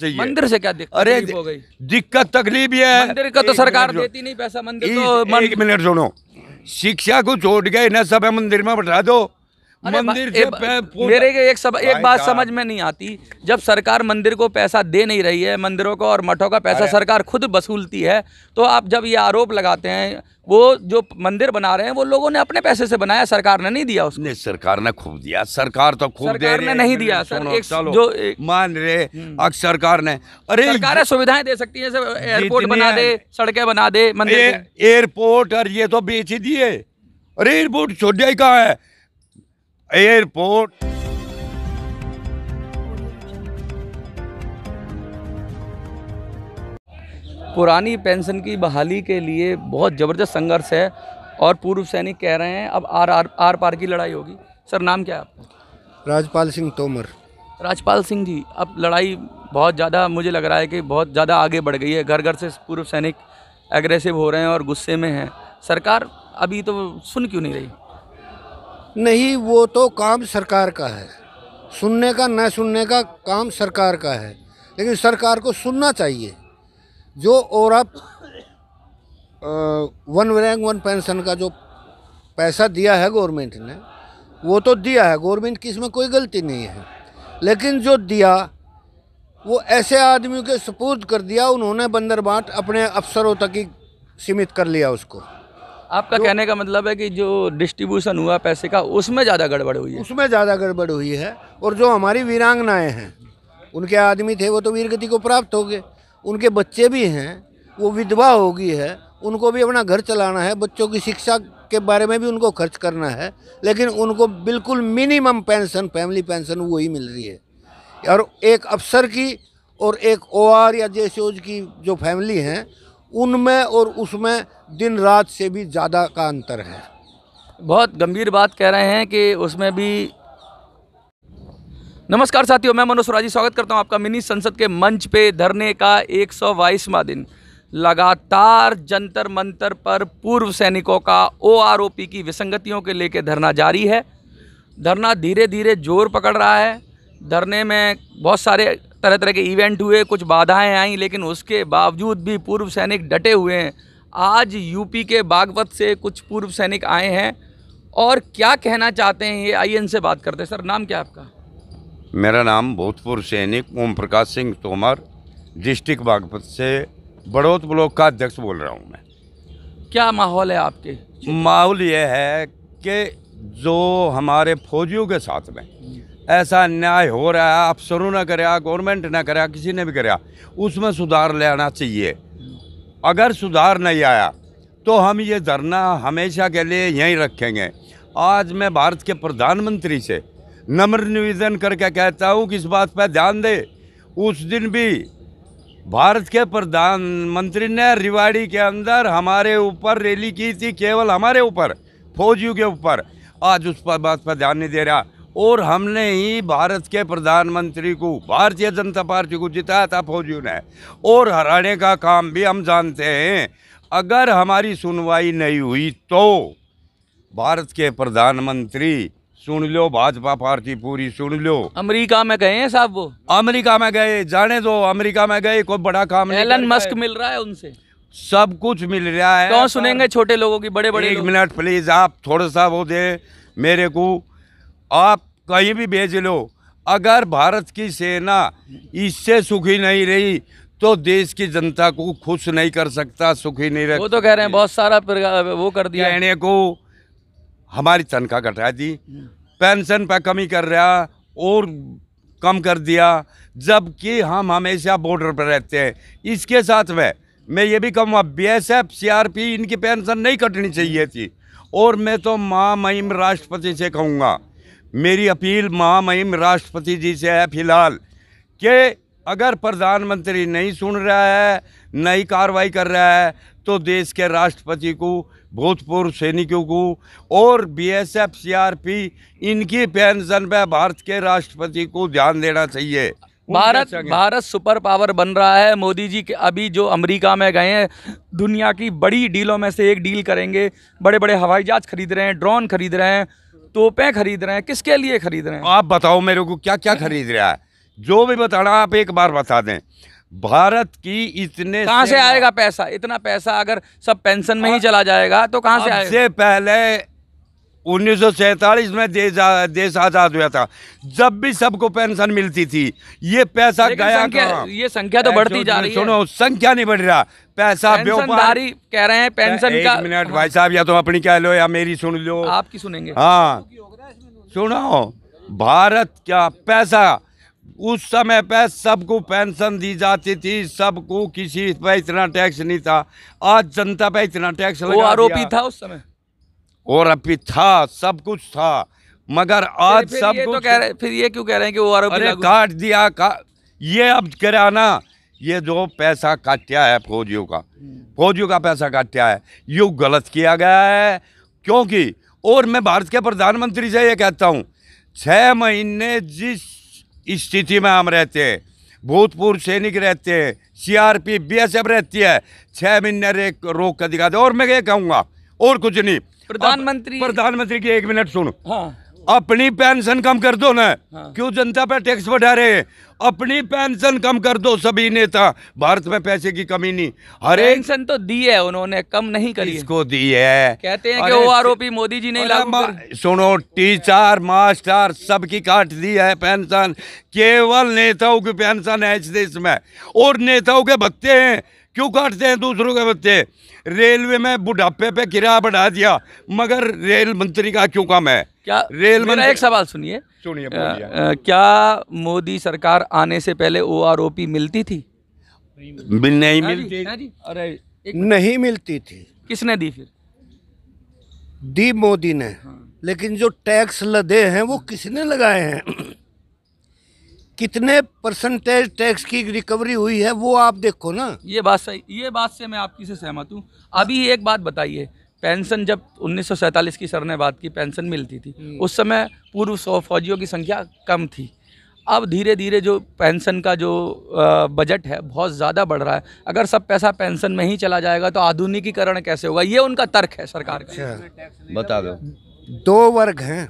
चाहिए मंदिर से क्या दिक्कत अरे हो गई दिक्कत तकलीफ ये है मंदिर का तो सरकार देती नहीं पैसा मंदिर तो एक मिनट सुनो शिक्षा को छोड़ गए इन्हें सब मंदिर में बैठा दो मंदिर से मेरे के एक सब, एक बात समझ में नहीं आती जब सरकार मंदिर को पैसा दे नहीं रही है मंदिरों को और मठों का पैसा सरकार खुद वसूलती है तो आप जब ये आरोप लगाते हैं वो जो मंदिर बना रहे हैं वो लोगों ने अपने पैसे से बनाया सरकार ने नहीं दिया उसने सरकार ने खूब दिया सरकार तो खूब दे रही नहीं दिया सर एक जो एक, मान रहे हम्म। अब सरकार ने अरे सरकार सुविधाएं दे सकती है एयरपोर्ट बना दे सड़कें बना दे मंदिर एयरपोर्ट और ये तो बेच ही दिए अरे एयरपोर्ट छोड़ जाए कहाँ है एयरपोर्ट पुरानी पेंशन की बहाली के लिए बहुत ज़बरदस्त संघर्ष है और पूर्व सैनिक कह रहे हैं अब आर आर आर पार की लड़ाई होगी सर नाम क्या है आपका राजपाल सिंह तोमर राजपाल सिंह जी अब लड़ाई बहुत ज़्यादा मुझे लग रहा है कि बहुत ज़्यादा आगे बढ़ गई है घर घर से पूर्व सैनिक एग्रेसिव हो रहे हैं और गुस्से में हैं सरकार अभी तो सुन क्यों नहीं रही नहीं वो तो काम सरकार का है सुनने का न सुनने का काम सरकार का है लेकिन सरकार को सुनना चाहिए जो और आप वन रैंक वन पेंशन का जो पैसा दिया है गवर्नमेंट ने वो तो दिया है गवर्नमेंट की इसमें कोई गलती नहीं है लेकिन जो दिया वो ऐसे आदमियों के सपूर्द कर दिया उन्होंने बंदर बांट अपने अफसरों तक ही सीमित कर लिया उसको आपका कहने का मतलब है कि जो डिस्ट्रीब्यूशन हुआ पैसे का उसमें ज़्यादा गड़बड़ हुई है उसमें ज़्यादा गड़बड़ हुई है और जो हमारी वीरांगनाएँ हैं उनके आदमी थे वो तो वीरगति को प्राप्त हो गए उनके बच्चे भी हैं वो विधवा हो गई है उनको भी अपना घर चलाना है बच्चों की शिक्षा के बारे में भी उनको खर्च करना है लेकिन उनको बिल्कुल मिनिमम पेंशन फैमिली पेंशन वो मिल रही है और एक अफसर की और एक ओ या जे की जो फैमिली हैं उनमें और उसमें दिन रात से भी ज़्यादा का अंतर है बहुत गंभीर बात कह रहे हैं कि उसमें भी नमस्कार साथियों मैं मनोज सुराजी स्वागत करता हूं आपका मिनी संसद के मंच पे धरने का एक सौ दिन लगातार जंतर मंतर पर पूर्व सैनिकों का ओआरओपी की विसंगतियों के लेके धरना जारी है धरना धीरे धीरे जोर पकड़ रहा है धरने में बहुत सारे तरह तरह के इवेंट हुए कुछ बाधाएं आईं लेकिन उसके बावजूद भी पूर्व सैनिक डटे हुए हैं आज यूपी के बागपत से कुछ पूर्व सैनिक आए हैं और क्या कहना चाहते हैं ये आइए इनसे बात करते हैं सर नाम क्या आपका मेरा नाम भूतपूर्व सैनिक ओम प्रकाश सिंह तोमर डिस्ट्रिक्ट बागपत से बड़ौत ब्लॉक का अध्यक्ष बोल रहा हूँ मैं क्या माहौल है आपके माहौल ये है कि जो हमारे फौजियों के साथ में ऐसा न्याय हो रहा है अफसरों ने कराया गवर्नमेंट ने कराया किसी ने भी कर उसमें सुधार आना चाहिए अगर सुधार नहीं आया तो हम ये धरना हमेशा के लिए यहीं रखेंगे आज मैं भारत के प्रधानमंत्री से नम्र निवेदन करके कहता हूँ कि इस बात पर ध्यान दे उस दिन भी भारत के प्रधानमंत्री ने रिवाड़ी के अंदर हमारे ऊपर रैली की थी केवल हमारे ऊपर फौजियों के ऊपर आज उस पर बात पर ध्यान नहीं दे रहा और हमने ही भारत के प्रधानमंत्री को भारतीय जनता पार्टी को जिताया था फौजियों ने और हराने का काम भी हम जानते हैं अगर हमारी सुनवाई नहीं हुई तो भारत के प्रधानमंत्री सुन लो भाजपा पार्टी पूरी सुन लो अमेरिका में गए हैं साहब वो अमेरिका में गए जाने दो अमेरिका में गए कोई बड़ा काम एलन मस्क मिल रहा है उनसे सब कुछ मिल रहा है कौन सुनेंगे छोटे लोगों की बड़े बड़े एक मिनट प्लीज आप थोड़ा सा वो दे मेरे को आप कहीं भी भेज लो अगर भारत की सेना इससे सुखी नहीं रही तो देश की जनता को खुश नहीं कर सकता सुखी नहीं रह वो तो कह रहे हैं बहुत सारा वो कर दिया कहने को हमारी तनख्वाह घटा दी पेंशन पर कमी कर रहा और कम कर दिया जबकि हम हमेशा बॉर्डर पर रहते हैं इसके साथ में मैं ये भी कहूँगा B S F C R P इनकी पेंशन नहीं कटनी चाहिए थी और मैं तो माँ महिम राष्ट्रपति से कहूँगा मेरी अपील महामहिम राष्ट्रपति जी से है फिलहाल कि अगर प्रधानमंत्री नहीं सुन रहा है नई कार्रवाई कर रहा है तो देश के राष्ट्रपति को भूतपूर्व सैनिकों को और बीएसएफ सीआरपी इनकी पेंशन पर भारत के राष्ट्रपति को ध्यान देना चाहिए भारत भारत सुपर पावर बन रहा है मोदी जी के अभी जो अमेरिका में गए हैं दुनिया की बड़ी डीलों में से एक डील करेंगे बड़े बड़े हवाई जहाज़ खरीद रहे हैं ड्रोन खरीद रहे हैं तोपें खरीद रहे हैं किसके लिए खरीद रहे हैं आप बताओ मेरे को क्या क्या खरीद रहा है जो भी बताना आप एक बार बता दें भारत की इतने कहाँ से, से आएगा पैसा इतना पैसा अगर सब पेंशन में ही चला जाएगा तो कहाँ से आएगा? पहले 1947 में देश देश आज़ाद हुआ था जब भी सबको पेंशन मिलती थी ये पैसा गया संख्या, ये संख्या तो बढ़ती जा रही है सुनो संख्या नहीं बढ़ रहा पैसा व्यापारी कह रहे हैं पेंशन का मिनट भाई साहब या तो अपनी कह लो या मेरी सुन लो आपकी सुनेंगे हाँ सुनो भारत क्या पैसा उस समय पे सबको पेंशन दी जाती थी सबको किसी पे इतना टैक्स नहीं था आज जनता पे इतना टैक्स लगा वो आरोपी था उस समय और अभी था सब कुछ था मगर आज सब ये तो कह रहे फिर ये क्यों कह रहे हैं कि वो अरे काट दिया का ये अब कराना ये जो पैसा काटा है फौजियों का हम्म। फौजियों का पैसा काटा है यू गलत किया गया है क्योंकि और मैं भारत के प्रधानमंत्री से ये कहता हूँ छः महीने जिस स्थिति में हम रहते हैं भूतपूर्व सैनिक रहते हैं सीआरपी बीएसएफ रहती है छः महीने रोक कर दिखाते और मैं ये कहूँगा और कुछ नहीं प्रधानमंत्री प्रधानमंत्री की एक मिनट सुनो हाँ अपनी पेंशन कम कर दो ना हाँ। क्यों जनता पे टैक्स बढ़ा रहे हैं अपनी पेंशन कम कर दो सभी नेता भारत में पैसे की कमी नहीं हर पेंशन तो दी है उन्होंने कम नहीं करी इसको दी है कहते हैं कि वो आरोपी मोदी जी ने लागू सुनो टीचर मास्टर सबकी काट दी है पेंशन केवल नेताओं की पेंशन है इस देश में और नेताओं के भत्ते हैं क्यों काटते हैं दूसरों के बच्चे रेलवे में बुढ़ापे पे किराया बढ़ा दिया मगर रेल मंत्री का क्यों काम है क्या रेल मेरा एक सवाल सुनिए सुनिए क्या मोदी सरकार आने से पहले ओ आर ओ पी मिलती थी नहीं मिलती अरे नहीं मिलती थी किसने दी फिर दी मोदी ने हाँ। लेकिन जो टैक्स लदे हैं वो किसने लगाए हैं कितने परसेंटेज टैक्स की रिकवरी हुई है वो आप देखो ना ये बात सही ये बात से मैं आपकी से सहमत हूँ अभी एक बात बताइए पेंशन जब उन्नीस की सर ने बात की पेंशन मिलती थी हम्म। उस समय पूर्व सौ फौजियों की संख्या कम थी अब धीरे धीरे जो पेंशन का जो बजट है बहुत ज़्यादा बढ़ रहा है अगर सब पैसा पेंशन में ही चला जाएगा तो आधुनिकीकरण कैसे होगा ये उनका तर्क है सरकार का अच्छा। बता दो दो वर्ग हैं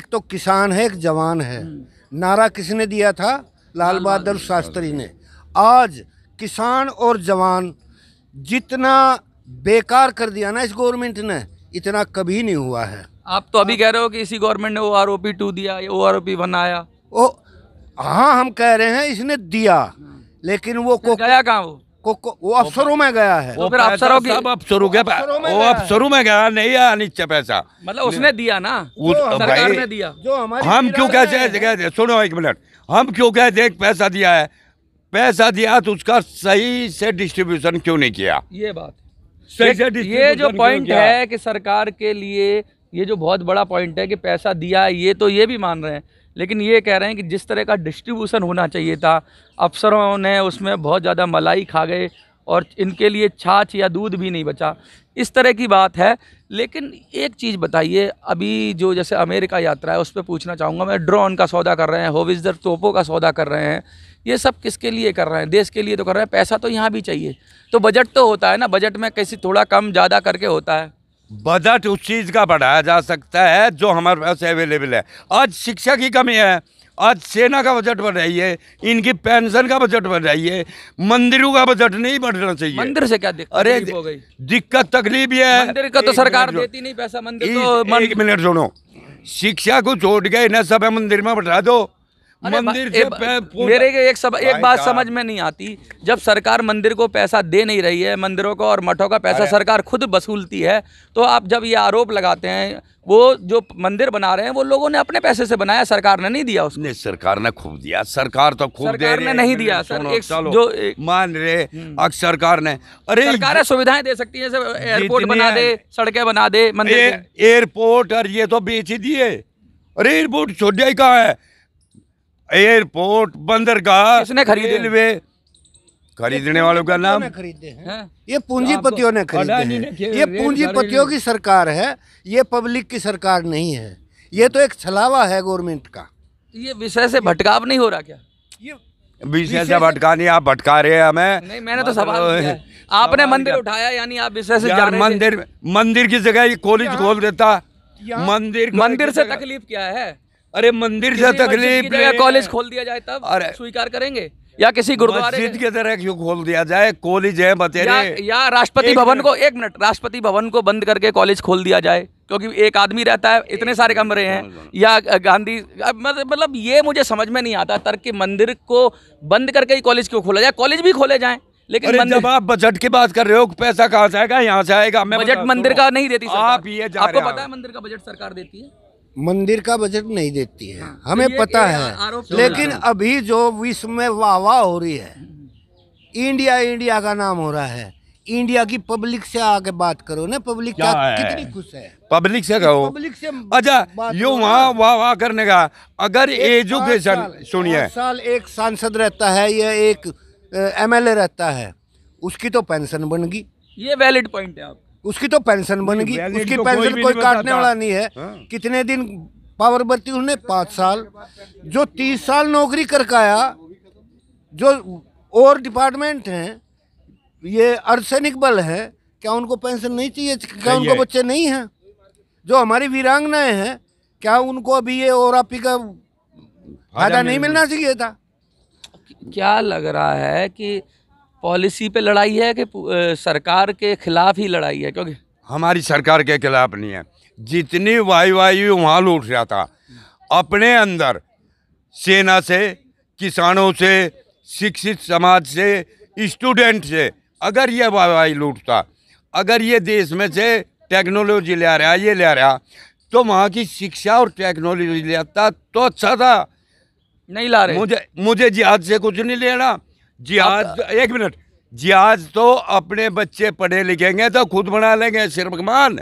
एक तो किसान है एक जवान है हम्म। नारा किसने दिया था लाल बहादुर शास्त्री ने आज किसान और जवान जितना बेकार कर दिया ना इस गवर्नमेंट ने इतना कभी नहीं हुआ है आप तो अभी कह रहे हो कि इसी गवर्नमेंट ने O R O P two दिया O R O P one आया ओ हाँ हम कह रहे हैं इसने दिया लेकिन वो को गया कहाँ वो को, को, वो अफसरों में गया है वो फिर अफसरों की अफसरों के वो अफसरों में गया नहीं आया नीचे पैसा मतलब उसने दिया ना सरकार ने दिया जो हमारे हम क्यों कहते सुनो एक मिनट हम क्यों कहते पैसा दिया है पैसा दिया तो उसका सही से डिस्ट्रीब्यूशन क्यों नहीं किया ये बात सही से ये जो पॉइंट है कि सरकार के लिए ये जो बहुत बड़ा पॉइंट है कि पैसा दिया ये तो ये भी मान रहे हैं लेकिन ये कह रहे हैं कि जिस तरह का डिस्ट्रीब्यूशन होना चाहिए था अफसरों ने उसमें बहुत ज़्यादा मलाई खा गए और इनके लिए छाछ या दूध भी नहीं बचा इस तरह की बात है लेकिन एक चीज़ बताइए अभी जो जैसे अमेरिका यात्रा है उस पर पूछना चाहूँगा मैं ड्रोन का सौदा कर रहे हैं होविजर तोपों का सौदा कर रहे हैं ये सब किसके लिए कर रहे हैं देश के लिए तो कर रहे हैं पैसा तो यहाँ भी चाहिए तो बजट तो होता है ना बजट में कैसे थोड़ा कम ज़्यादा करके होता है बजट उस चीज़ का बढ़ाया जा सकता है जो हमारे पास अवेलेबल है आज शिक्षा की कमी है आज सेना का बजट बढ़ रही है इनकी पेंशन का बजट बढ़ रही है मंदिरों का बजट नहीं बढ़ना चाहिए मंदिर से क्या दिक्कत अरे हो गई दिक्कत तकलीफ है मंदिर का तो सरकार देती नहीं पैसा मंदिर तो एक मिनट सुनो शिक्षा को छोड़ के इन्हें सब मंदिर में बढ़ा दो मंदिर से मेरे के एक सब एक बात समझ में नहीं आती जब सरकार मंदिर को पैसा दे नहीं रही है मंदिरों को और मठों का पैसा सरकार खुद वसूलती है तो आप जब ये आरोप लगाते हैं वो जो मंदिर बना रहे हैं वो लोगों ने अपने पैसे से बनाया सरकार ने नहीं दिया उसने सरकार ने खूब दिया सरकार तो खूब दे रही ने नहीं दिया सर एक जो एक, मान रहे हम्म। अब सरकार ने अरे सरकार सुविधाएं दे सकती है एयरपोर्ट बना दे सड़कें बना दे मंदिर एयरपोर्ट और ये तो बेच ही दिए अरे एयरपोर्ट छोड़ कहाँ है एयरपोर्ट बंदरगाह किसने खरीदे रेलवे खरीदने वालों का नाम खरीदे हैं हाँ। ये पूंजीपतियों ने खरीदे हैं ये पूंजीपतियों की सरकार है ये पब्लिक की सरकार नहीं है ये तो एक छलावा है गवर्नमेंट का ये विषय से भटकाव नहीं हो रहा क्या ये विषय से भटका नहीं आप भटका रहे हैं हमें नहीं मैंने तो सवाल मतलब, आपने मंदिर उठाया यानी आप विषय से मंदिर मंदिर की जगह कॉलेज खोल देता मंदिर मंदिर से तकलीफ क्या है अरे मंदिर से तकलीफ कॉलेज खोल दिया जाए तब अरे स्वीकार करेंगे या किसी गुरुद्वारे तरह क्यों खोल दिया जाए कॉलेज है बतेरे या, या राष्ट्रपति भवन को एक मिनट राष्ट्रपति भवन को बंद करके कॉलेज खोल दिया जाए क्योंकि एक आदमी रहता है इतने सारे कमरे हैं या गांधी मतलब ये मुझे समझ में नहीं आता तर्क कि मंदिर को बंद करके ही कॉलेज क्यों खोला जाए कॉलेज भी खोले जाए लेकिन अरे जब आप बजट की बात कर रहे हो पैसा कहाँ से आएगा यहाँ से आएगा बजट मंदिर का नहीं देती आप ये आपको पता है मंदिर का बजट सरकार देती है मंदिर का बजट नहीं देती है हाँ। हमें तो पता है लेकिन अभी जो विश्व में वाह वाह हो रही है इंडिया इंडिया का नाम हो रहा है इंडिया की पब्लिक से आके बात करो ना पब्लिक क्या कितनी खुश है पब्लिक से कहो पब्लिक से अच्छा यो वहाँ वाह वाह करने का अगर एजुकेशन सुनिए साल एक सांसद रहता है या एक एमएलए रहता है उसकी तो पेंशन बन गई ये वैलिड पॉइंट है आप उसकी तो पेंशन बन गई उसकी तो पेंशन कोई, कोई काटने वाला नहीं है हाँ। कितने दिन पावर बरती उसने पाँच साल जो तीस साल नौकरी करके आया जो और डिपार्टमेंट हैं ये अर्धसैनिक बल है क्या उनको पेंशन नहीं चाहिए क्या उनको बच्चे नहीं हैं जो हमारी वीरांगनाएं हैं क्या उनको अभी ये और आपी का फायदा नहीं मिलना चाहिए था क्या लग रहा है कि पॉलिसी पे लड़ाई है कि सरकार के खिलाफ ही लड़ाई है क्योंकि हमारी सरकार के खिलाफ नहीं है जितनी वाई वायु वहाँ लूट रहा था अपने अंदर सेना से किसानों से शिक्षित समाज से स्टूडेंट से अगर ये वाई लूटता अगर ये देश में से टेक्नोलॉजी ले रहा ये ले रहा तो वहाँ की शिक्षा और टेक्नोलॉजी ले आता तो अच्छा था नहीं ला रहे मुझे मुझे जिहाद से कुछ नहीं लेना जियाज तो- एक मिनट जियाज तो अपने बच्चे पढ़े लिखेंगे तो खुद बना लेंगे सिर भगवान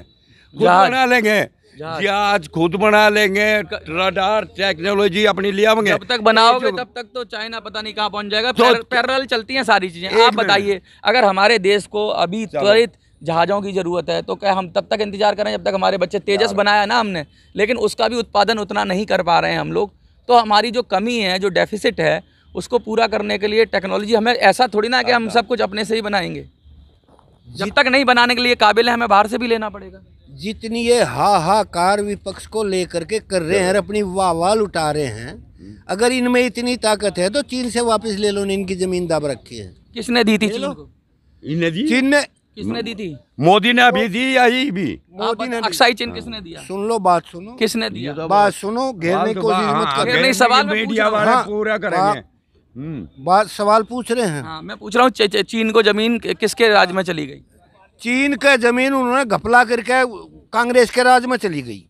खुद बना लेंगे जिहाज खुद बना लेंगे रडार टेक्नोलॉजी अपनी लिया होंगे जब तक बनाओगे तब तक तो चाइना पता नहीं कहाँ पहुंच जाएगा तो, पैरल चलती हैं सारी चीजें आप बताइए अगर हमारे देश को अभी त्वरित जहाज़ों की ज़रूरत है तो क्या हम तब तक इंतज़ार करें जब तक हमारे बच्चे तेजस बनाया ना हमने लेकिन उसका भी उत्पादन उतना नहीं कर पा रहे हैं हम लोग तो हमारी जो कमी है जो डेफिसिट है उसको पूरा करने के लिए टेक्नोलॉजी हमें ऐसा थोड़ी ना कि हम अच्छा। सब कुछ अपने से ही बनाएंगे जब तक नहीं बनाने के लिए काबिल है हमें बाहर से भी लेना पड़ेगा जितनी ये हाहाकार विपक्ष को लेकर के कर रहे हैं और अपनी वावाल उठा रहे हैं अगर इनमें इतनी ताकत है तो चीन से वापस ले लो ने इनकी जमीन दाब रखी है किसने दी थी चीन को चीन ने किसने दी थी मोदी ने अभी दी या ही भी मोदी ने अक्साई चीन हाँ। किसने दिया सुन लो बात सुनो किसने दिया बात सुनो घेरने को सवाल तो मीडिया वाले हाँ, पूरा करेंगे हाँ, हम्म। बात सवाल पूछ रहे हैं हाँ मैं पूछ रहा हूँ चीन को जमीन किसके राज में चली गई चीन का जमीन उन्होंने घपला करके कांग्रेस के राज में चली गई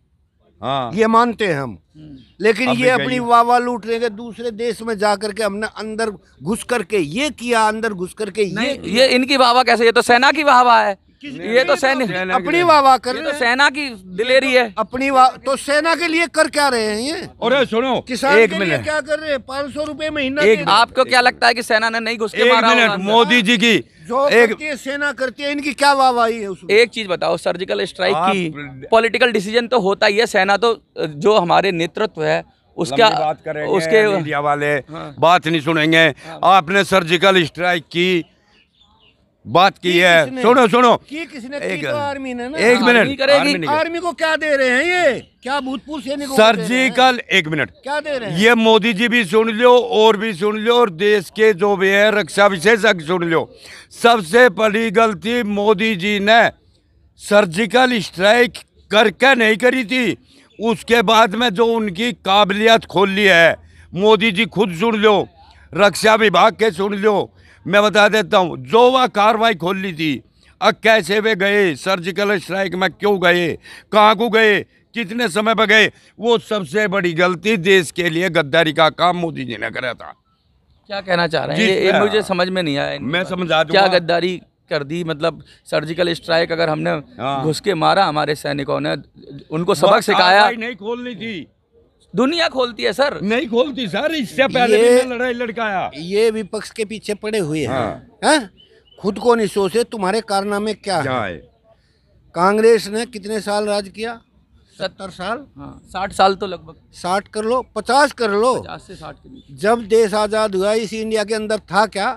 हाँ ये मानते हैं हम हम्म। लेकिन ये अपनी वावा लूट लेंगे दूसरे देश में जा करके हमने अंदर घुस करके ये किया अंदर घुस करके ये ये इनकी वावा कैसे ये तो सेना की वावा है ये तो सैनिक अपनी वाह वाह कर तो सेना की दिलेरी है अपनी वाह तो सेना के लिए कर क्या रहे हैं ये और सुनो किसान एक लिए क्या कर रहे हैं पाँच सौ रूपए महीना आपको क्या लगता है कि सेना ने नहीं घुस मारा मिनट मोदी जी की जो एक करती है, सेना करती है इनकी क्या वाह है उसमें एक चीज बताओ सर्जिकल स्ट्राइक की पॉलिटिकल डिसीजन तो होता ही है सेना तो जो हमारे नेतृत्व है उसका बात करेंगे उसके वाले हाँ। बात नहीं सुनेंगे हाँ। आपने सर्जिकल स्ट्राइक की बात की है सुनो सुनो की किसने एक, तो एक मिनट आर्मी, आर्मी को क्या दे रहे हैं ये क्या भूतपूर्व सैनिक सर्जिकल एक मिनट क्या दे रहे हैं ये मोदी जी भी सुन लो और भी सुन लो और देश के जो भी है रक्षा विशेषज्ञ सुन लो सबसे बड़ी गलती मोदी जी ने सर्जिकल स्ट्राइक करके नहीं करी थी उसके बाद में जो उनकी काबिलियत खोल ली है मोदी जी खुद सुन लो रक्षा विभाग के सुन लो मैं बता देता हूँ जो वह कार्रवाई खोल ली थी अब कैसे वे गए सर्जिकल स्ट्राइक में क्यों गए कहाँ को गए कितने समय पर गए वो सबसे बड़ी गलती देश के लिए गद्दारी का काम मोदी जी ने करा था क्या कहना चाह रहे हैं ये, मुझे समझ में नहीं आया मैं समझा क्या गद्दारी कर दी मतलब सर्जिकल स्ट्राइक अगर हमने हाँ। घुस के मारा हमारे सैनिकों ने उनको सबक सिखाया नहीं खोलनी थी दुनिया खोलती है सर नहीं खोलती सर इससे पहले लड़ाई लड़काया ये विपक्ष के पीछे पड़े हुए हैं हाँ। है? हाँ? खुद को नहीं सोचे तुम्हारे कारनामे क्या है कांग्रेस ने कितने साल राज किया सत्तर साल हाँ, साठ साल तो लगभग साठ कर लो पचास कर लो पचास से साठ जब देश आजाद हुआ इस इंडिया के अंदर था क्या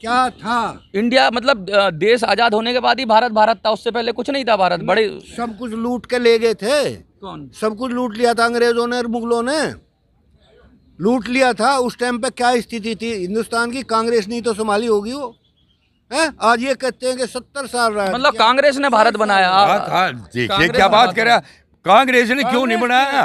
क्या था इंडिया मतलब देश आज़ाद होने के बाद ही भारत भारत था उससे पहले कुछ नहीं था भारत बड़े सब कुछ लूट के ले गए थे कौन सब कुछ लूट लिया था अंग्रेजों ने और मुगलों ने लूट लिया था उस टाइम पे क्या स्थिति थी हिंदुस्तान की कांग्रेस नहीं तो संभाली होगी वो है आज ये कहते हैं कि सत्तर साल रहा मतलब कांग्रेस ने भारत बनाया हाँ, हाँ, क्या बात कर रहा कांग्रेस ने क्यों नहीं बनाया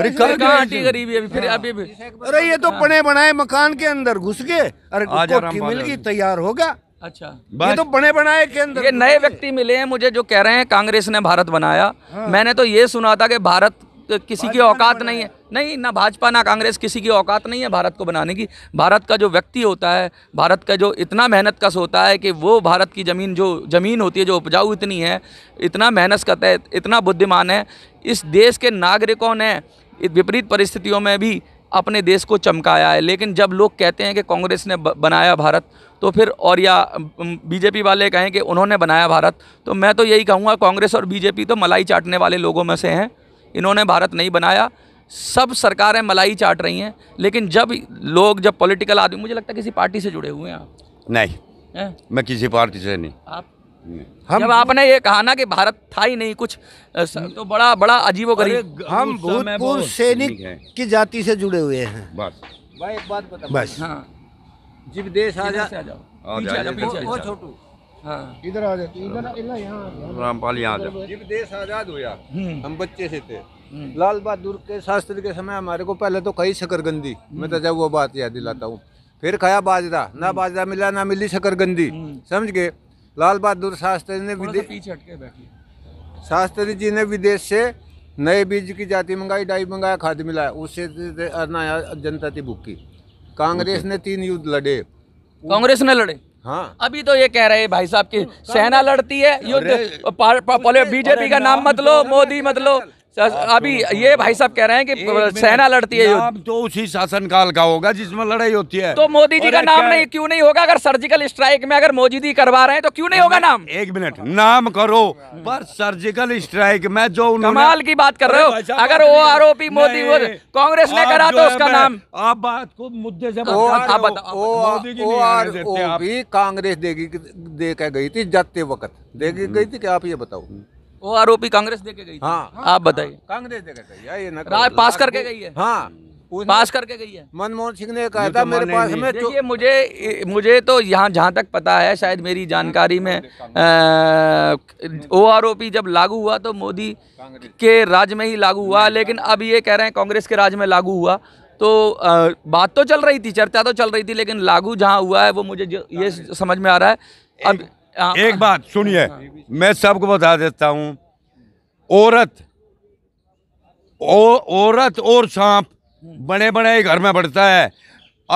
अरे कल कहाँ गरीबी अभी फिर अभी भी अरे ये तो बने बनाए मकान के अंदर घुस गए अरे मिल गई तैयार होगा अच्छा ये तो बने बनाए के अंदर ये नए व्यक्ति मिले हैं मुझे जो कह रहे हैं कांग्रेस ने भारत बनाया हाँ। मैंने तो ये सुना था कि भारत किसी की औकात नहीं है नहीं ना भाजपा ना कांग्रेस किसी की औकात नहीं है भारत को बनाने की भारत का जो व्यक्ति होता है भारत का जो इतना मेहनत कस होता है कि वो भारत की ज़मीन जो ज़मीन होती है जो उपजाऊ इतनी है इतना मेहनत कत है इतना बुद्धिमान है इस देश के नागरिकों ने विपरीत परिस्थितियों में भी अपने देश को चमकाया है लेकिन जब लोग कहते हैं कि कांग्रेस ने बनाया भारत तो फिर और या बीजेपी वाले कहें कि उन्होंने बनाया भारत तो मैं तो यही कहूँगा कांग्रेस और बीजेपी तो मलाई चाटने वाले लोगों में से हैं इन्होंने भारत नहीं बनाया सब सरकारें मलाई चाट रही हैं लेकिन जब लोग जब पॉलिटिकल आदमी मुझे लगता है किसी पार्टी से जुड़े हुए हैं आप नहीं है? मैं किसी पार्टी से नहीं आप हम जब आपने ये कहा ना कि भारत था ही नहीं कुछ तो बड़ा बड़ा अजीब हम भूतपूर्व सैनिक की जाति से जुड़े हुए हैं बस भाई एक बात बता बस हाँ जब देश आ जाओ जा, जा, जा, जा, जा, जा, जा, हाँ इधर आ जाते रामपाल यहाँ आ जब देश आज़ाद हुआ हम्म। हम बच्चे से थे हम्म। लाल बहादुर के शास्त्री के समय हमारे को पहले तो कई शकरगंदी हम्म। मैं तो जब वो बात याद दिलाता हूँ फिर खाया बाजरा ना बाजरा मिला ना मिली शकरगंदी समझ गए लाल बहादुर शास्त्री ने विदेश शास्त्री जी ने विदेश से नए बीज की जाति मंगाई डाई मंगाया खाद मिलाया उससे जनता थी भूखी कांग्रेस ने तीन युद्ध लड़े कांग्रेस ने लड़े हाँ। अभी तो ये कह रहे हैं भाई साहब की हाँ। सेना लड़ती है युद्ध बीजेपी का नाम मत लो तो मोदी मत लो अभी ये भाई साहब कह रहे हैं कि सेना लड़ती है तो उसी शासनकाल का होगा जिसमें लड़ाई होती है तो मोदी जी का नाम नहीं क्यों नहीं होगा अगर सर्जिकल स्ट्राइक में अगर मोदी जी करवा रहे हैं तो क्यों नहीं होगा नाम एक मिनट नाम करो पर सर्जिकल स्ट्राइक में जो कमाल की बात कर रहे हो अगर वो आरोपी मोदी कांग्रेस ने करा तो उसका नाम आप बात को मुद्दे से मोदी कांग्रेस देगी दे गई थी जाते वक्त देगी हम्म। गई थी क्या आप ये बताओ वो आरोपी कांग्रेस देके के गई हाँ आप हाँ, बताइए हाँ। कांग्रेस देके गई है ये राय पास करके गई है हाँ पास करके गई है मनमोहन सिंह ने कहा तो था मेरे पास में तो- देखिए मुझे मुझे तो यहाँ जहाँ तक पता है शायद मेरी हाँ, जानकारी में ओ आरोपी जब लागू हुआ तो मोदी के राज में ही लागू हुआ लेकिन अब ये कह रहे हैं कांग्रेस के राज में लागू हुआ तो आ, बात तो चल रही थी चर्चा तो चल रही थी लेकिन लागू जहाँ हुआ है वो मुझे ये समझ में आ रहा है अब एक बात सुनिए हाँ। मैं सबको बता देता हूँ औरत औरत और सांप बड़े बड़े घर में बढ़ता है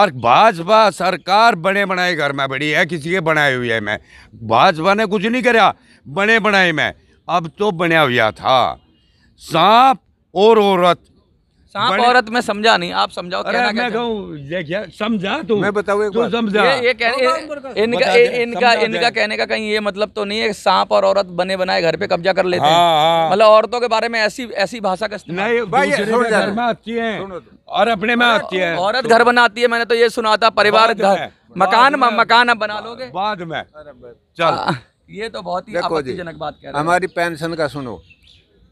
और भाजपा सरकार बने बनाए घर में बड़ी है किसी के बनाए हुए में भाजपा ने कुछ नहीं करा बने बनाए में अब तो बनया हुआ था सांप और औरत सांप औरत में समझा नहीं आप समझाओ अरे मैं कहूँ देखिए समझा तू मैं बताऊ तू समझा ये, ये कहने इनका इनका इनका कहने का कहीं ये मतलब तो नहीं है सांप और औरत बने बनाए घर पे कब्जा कर लेते हैं हाँ, हाँ। मतलब औरतों के बारे में ऐसी ऐसी भाषा का आती है और अपने में आती है औरत घर बनाती है मैंने तो ये सुना था परिवार घर मकान मकान अब बना लोगे बाद में चल हाँ, ये तो बहुत ही आपत्तिजनक बात कह रहे हमारी पेंशन का सुनो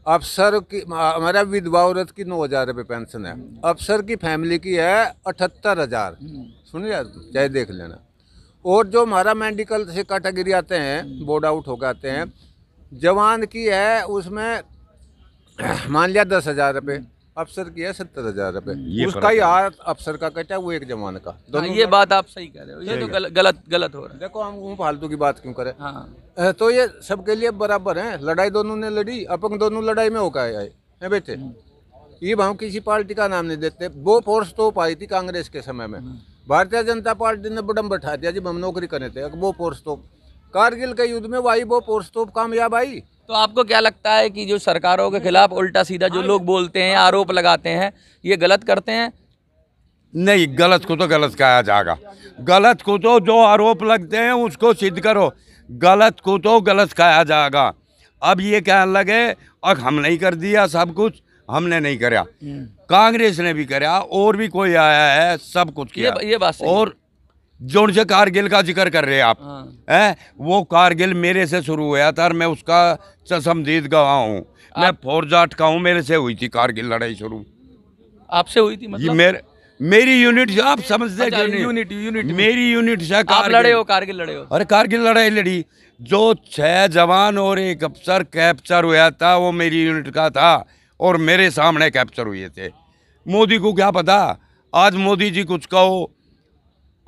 अफसर की हमारा विधवा औरत की नौ हज़ार रुपये पेंशन है हम्म। अफसर की फैमिली की है अठहत्तर हज़ार लिया हम्म। चाहे देख लेना और जो हमारा मेडिकल से कैटेगरी आते हैं बोर्ड आउट होकर आते हैं जवान की है उसमें मान लिया दस हज़ार रुपये हम्म। अफसर की है सत्तर हजार रुपये उसका ही आठ अफसर का कटा वो एक जवान का हाँ, दोनों ये बात आप सही कह रहे हो ये तो गल, गलत गलत हो रहा है देखो हम वो फालतू की बात क्यों करें हाँ। तो ये सबके लिए बराबर है लड़ाई दोनों ने लड़ी अपंग दोनों लड़ाई में होकर आए है बेटे हाँ। ये हम किसी पार्टी का नाम नहीं देते वो फोर्स तो पाई थी कांग्रेस के समय में हाँ। भारतीय जनता पार्टी ने बडम बैठा दिया जब हम नौकरी करे थे वो फोर्स तो कारगिल के युद्ध में वाई वो फोर्स तो कामयाब आई तो आपको क्या लगता है कि जो सरकारों के खिलाफ उल्टा सीधा जो लोग बोलते हैं आरोप लगाते हैं ये गलत करते हैं नहीं गलत को तो गलत कहा जाएगा गलत को तो जो आरोप लगते हैं उसको सिद्ध करो गलत को तो गलत कहा जाएगा अब ये क्या लगे और हम नहीं कर दिया सब कुछ हमने नहीं कराया हम्म। कांग्रेस ने भी कराया और भी कोई आया है सब कुछ किया ये, ये बात और जो उनसे कारगिल का जिक्र कर रहे आप हाँ। हैं वो कारगिल मेरे से शुरू हुआ था और मैं उसका चशमदीद गवाह हूँ मैं फौरजाट का हूँ मेरे से हुई थी कारगिल लड़ाई शुरू आपसे हुई थी मतलब मेरे मेरी यूनिट आप समझते अच्छा, यूनिट यूनिट मेरी यूनिट से आप लड़े हो कारगिल लड़े हो अरे कारगिल लड़ाई लड़ी जो छह जवान और एक अफसर कैप्चर हुआ था वो मेरी यूनिट का था और मेरे सामने कैप्चर हुए थे मोदी को क्या पता आज मोदी जी कुछ कहो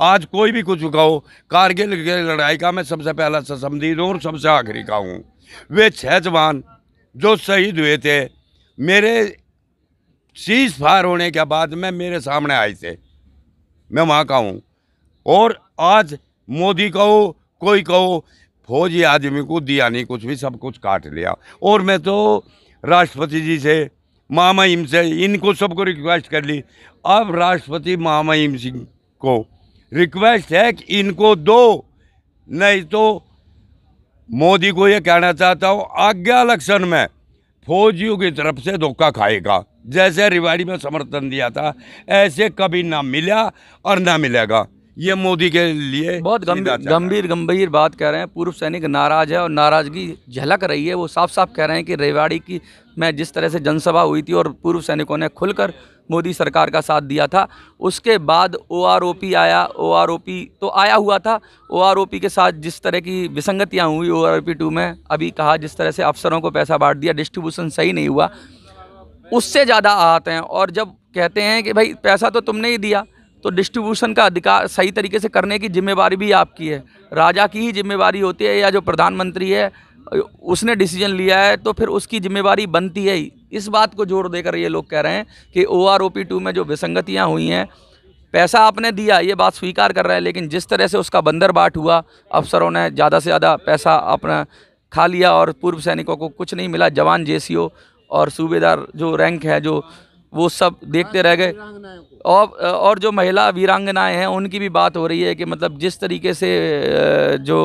आज कोई भी कुछ कहो कारगिल की लड़ाई का मैं सबसे पहला ससमदीद हूँ और सबसे आखिरी का हूँ वे छह जवान जो शहीद हुए थे मेरे सीज फायर होने के बाद में मेरे सामने आए थे मैं वहाँ का हूँ और आज मोदी कहो कोई कहो फौजी आदमी को दिया नहीं कुछ भी सब कुछ काट लिया और मैं तो राष्ट्रपति जी से मामा इम से इनको सबको रिक्वेस्ट कर ली अब राष्ट्रपति मामा इम सिंह को रिक्वेस्ट है कि इनको दो नहीं तो मोदी को ये कहना चाहता हूँ आज्ञा इलेक्शन में फौजियों की तरफ से धोखा खाएगा जैसे रिवाड़ी में समर्थन दिया था ऐसे कभी ना मिला और ना मिलेगा ये मोदी के लिए बहुत गंभीर गंभीर गंभीर बात कह रहे हैं पूर्व सैनिक नाराज है और नाराजगी झलक रही है वो साफ साफ कह रहे हैं कि रेवाड़ी की मैं जिस तरह से जनसभा हुई थी और पूर्व सैनिकों ने खुलकर मोदी सरकार का साथ दिया था उसके बाद ओ आया ओ तो आया हुआ था ओ के साथ जिस तरह की विसंगतियाँ हुई ओ आर पी टू में अभी कहा जिस तरह से अफसरों को पैसा बांट दिया डिस्ट्रीब्यूशन सही नहीं हुआ उससे ज़्यादा आते हैं और जब कहते हैं कि भाई पैसा तो तुमने ही दिया तो डिस्ट्रीब्यूशन का अधिकार सही तरीके से करने की जिम्मेवारी भी आपकी है राजा की ही जिम्मेवारी होती है या जो प्रधानमंत्री है उसने डिसीजन लिया है तो फिर उसकी जिम्मेवारी बनती है ही इस बात को जोर देकर ये लोग कह रहे हैं कि O R O P two में जो विसंगतियाँ हुई हैं पैसा आपने दिया ये बात स्वीकार कर रहा है लेकिन जिस तरह से उसका बंदर बाट हुआ अफसरों ने ज़्यादा से ज़्यादा पैसा अपना खा लिया और पूर्व सैनिकों को कुछ नहीं मिला जवान जे और सूबेदार जो रैंक है जो वो सब देखते रह गए और और जो महिला वीरांगनाएं हैं उनकी भी बात हो रही है कि मतलब जिस तरीके से जो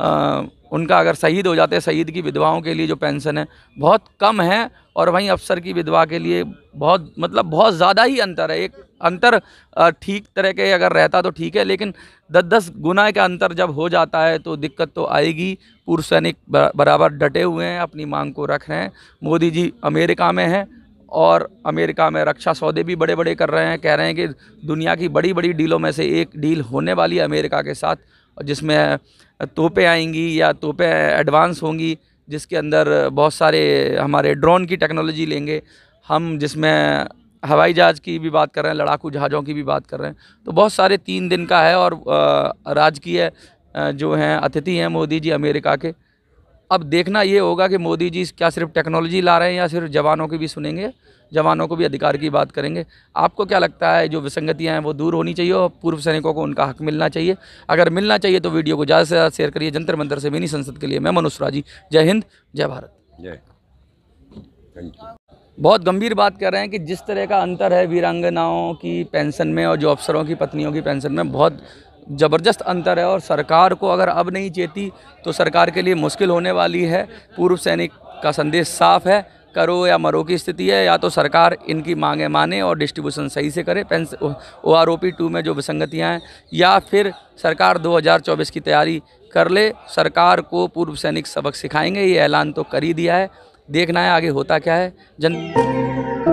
आ, उनका अगर शहीद हो जाते हैं शहीद की विधवाओं के लिए जो पेंशन है बहुत कम है और वहीं अफसर की विधवा के लिए बहुत मतलब बहुत ज़्यादा ही अंतर है एक अंतर ठीक तरह के अगर रहता तो ठीक है लेकिन दस दस गुना का अंतर जब हो जाता है तो दिक्कत तो आएगी पूर्व सैनिक बराबर डटे हुए हैं अपनी मांग को रख रहे हैं मोदी जी अमेरिका में हैं और अमेरिका में रक्षा सौदे भी बड़े बड़े कर रहे हैं कह रहे हैं कि दुनिया की बड़ी बड़ी डीलों में से एक डील होने वाली है अमेरिका के साथ जिसमें तोपें आएंगी या तोपें एडवांस होंगी जिसके अंदर बहुत सारे हमारे ड्रोन की टेक्नोलॉजी लेंगे हम जिसमें हवाई जहाज़ की भी बात कर रहे हैं लड़ाकू जहाज़ों की भी बात कर रहे हैं तो बहुत सारे तीन दिन का है और राजकीय जो हैं अतिथि हैं मोदी जी अमेरिका के अब देखना ये होगा कि मोदी जी क्या सिर्फ टेक्नोलॉजी ला रहे हैं या सिर्फ जवानों की भी सुनेंगे जवानों को भी अधिकार की बात करेंगे आपको क्या लगता है जो विसंगतियाँ हैं वो दूर होनी चाहिए और पूर्व सैनिकों को उनका हक मिलना चाहिए अगर मिलना चाहिए तो वीडियो को ज़्यादा से ज़्यादा शेयर करिए जंतर मंत्र से मिनी संसद के लिए मैं जी जय हिंद जय भारत जय बहुत गंभीर बात कर रहे हैं कि जिस तरह का अंतर है वीरांगनाओं की पेंशन में और जो अफसरों की पत्नियों की पेंशन में बहुत ज़बरदस्त अंतर है और सरकार को अगर अब नहीं चेती तो सरकार के लिए मुश्किल होने वाली है पूर्व सैनिक का संदेश साफ है करो या मरो की स्थिति है या तो सरकार इनकी मांगे माने और डिस्ट्रीब्यूशन सही से करे पेंस O R O P two में जो विसंगतियाँ हैं या फिर सरकार 2024 की तैयारी कर ले सरकार को पूर्व सैनिक सबक सिखाएंगे ये ऐलान तो कर ही दिया है देखना है आगे होता क्या है जन